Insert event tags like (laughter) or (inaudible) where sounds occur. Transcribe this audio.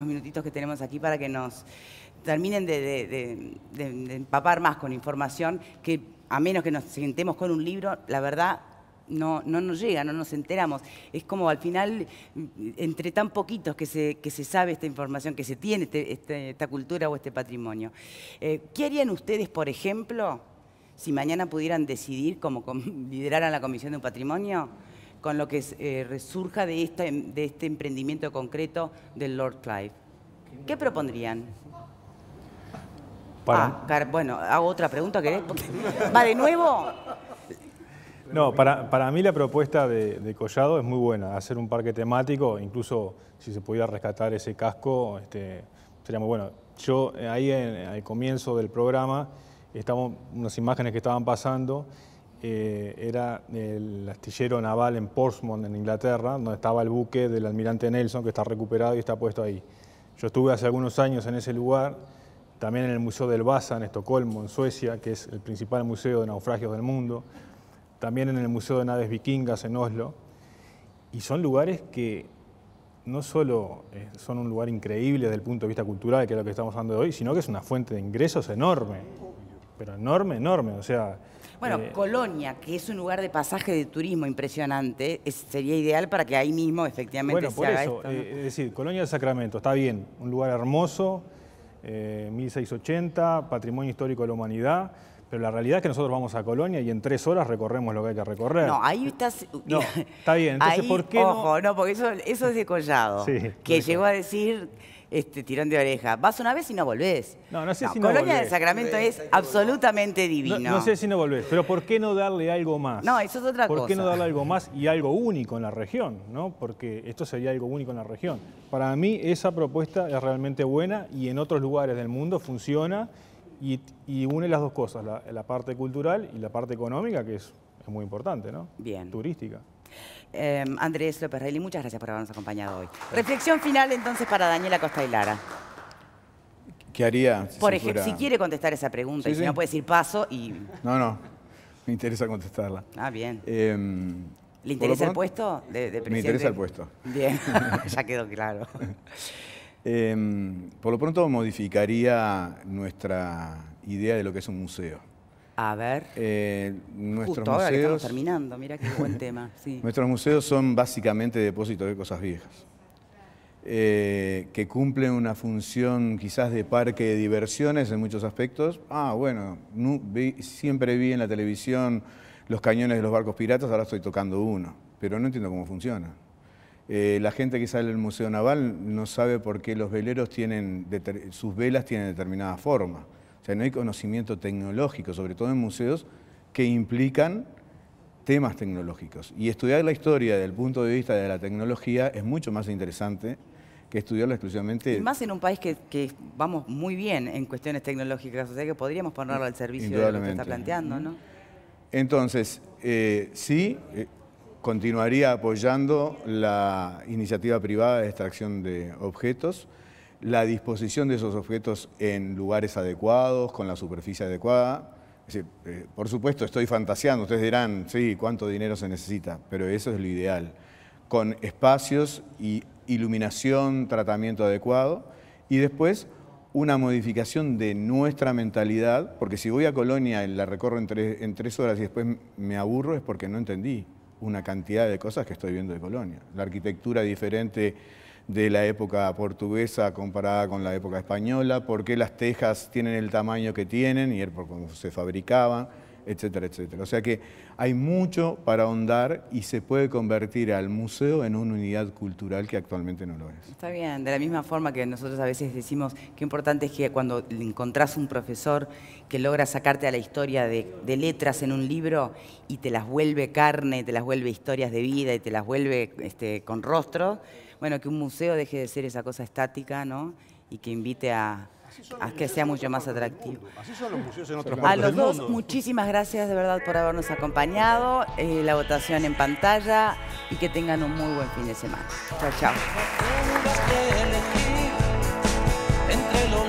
los minutitos que tenemos aquí para que nos terminen de, empapar más con información que a menos que nos sentemos con un libro, la verdad no, nos llega, no nos enteramos. Es como al final, entre tan poquitos que se, que se sabe esta información, que se tiene este, este, esta cultura o este patrimonio. Eh, ¿Qué harían ustedes, por ejemplo, si mañana pudieran decidir como (laughs) lideraran la Comisión de un Patrimonio? con lo que eh, resurja de, em, de este emprendimiento concreto del Lord Clive. ¿Qué propondrían? Para... Ah, bueno, hago otra pregunta, ¿querés? (laughs) ¿Va de nuevo? No, para, mí la propuesta de, Collado es muy buena, hacer un parque temático, incluso si se pudiera rescatar ese casco, este, sería muy bueno. Yo eh, ahí al comienzo del programa, estamos, unas imágenes que estaban pasando, eh, era el astillero naval en Portsmouth, en Inglaterra, donde estaba el buque del almirante Nelson, que está recuperado y está puesto ahí. Yo estuve hace algunos años en ese lugar, también en el Museo del Vasa, en Estocolmo, en Suecia, que es el principal museo de naufragios del mundo, también en el Museo de Naves Vikingas en Oslo, y son lugares que no solo eh, son un lugar increíble desde el punto de vista cultural, que es lo que estamos hablando de hoy, sino que es una fuente de ingresos enorme, pero enorme, enorme, o sea, bueno, eh, Colonia, que es un lugar de pasaje de turismo impresionante, sería ideal para que ahí mismo efectivamente se haga eso, eh, es decir, Colonia de Sacramento, está bien, un lugar hermoso, 1680, eh, patrimonio histórico de la humanidad. Pero la realidad es que nosotros vamos a Colonia y en tres horas recorremos lo que hay que recorrer. No, ahí estás... No, está bien. Entonces, ¿por qué ojo, no? porque eso, es de Collado, que llegó a decir... Este, tirón de oreja. Vas una vez y no volvés. No, no sé si no Colonia del Sacramento es absolutamente divino. No, sé si no volvés, pero ¿por qué no darle algo más? No, eso es otra cosa. ¿Por qué no darle algo más y algo único en la región? ¿no? Porque esto sería algo único en la región. Para mí esa propuesta es realmente buena y en otros lugares del mundo funciona y, une las dos cosas, la, parte cultural y la parte económica, que es, es muy importante, ¿no? Bien. Turística. Em, Andrés López Reilly, muchas gracias por habernos acompañado hoy. Reflexión final entonces para Daniela Costa y Lara. ¿Qué haría? por ejemplo, si quiere contestar esa pregunta, y si no puede decir paso y... No, no, me interesa contestarla. Ah, bien. Em, ¿Le interesa el puesto de, de presidente? Me interesa el puesto. Bien, (laughs) ya quedó claro. Em, por lo pronto modificaría nuestra idea de lo que es un museo. A ver. Eh, nuestros museos, terminando, mira qué buen (laughs) tema. nuestros museos son básicamente depósitos de cosas viejas. Eh, que cumplen una función quizás de parque de diversiones en muchos aspectos. Ah, bueno, siempre vi en la televisión los cañones de los barcos piratas, ahora estoy tocando uno, pero no entiendo cómo funciona. Eh, la gente que sale del Museo Naval no sabe por qué los veleros tienen, sus velas tienen determinada forma. O sea, no hay conocimiento tecnológico, sobre todo en museos, que implican temas tecnológicos. Y estudiar la historia desde el punto de vista de la tecnología es mucho más interesante que estudiarla exclusivamente. más en un país que, vamos muy bien en cuestiones tecnológicas, o sea que podríamos ponerlo al servicio de lo que está planteando, ¿no? Entonces, eh, sí, eh, continuaría apoyando la iniciativa privada de extracción de objetos, la disposición de esos objetos en lugares adecuados, con la superficie adecuada. Eh, por supuesto, estoy fantaseando, ustedes dirán, sí, cuánto dinero se necesita, pero eso es lo ideal, con espacios y iluminación, tratamiento adecuado, y después una modificación de nuestra mentalidad, porque si voy a Colonia y la recorro en tres horas y después me aburro es porque no entendí una cantidad de cosas que estoy viendo de Colonia. La arquitectura diferente de la época portuguesa comparada con la época española, porque qué las tejas tienen el tamaño que tienen y por cómo se fabricaban etcétera, etcétera. O sea que hay mucho para ahondar y se puede convertir al museo en una unidad cultural que actualmente no lo es. Está bien, de la misma forma que nosotros a veces decimos que importante es que cuando encontrás un profesor que logra sacarte a la historia de, letras en un libro y te las vuelve carne, te las vuelve historias de vida y te las vuelve este, con rostro, bueno, que un museo deje de ser esa cosa estática, ¿no? Y que invite a, a que sea mucho más atractivo. A los dos, muchísimas gracias de verdad por habernos acompañado, eh, la votación en pantalla y que tengan un muy buen fin de semana. Chao, chao.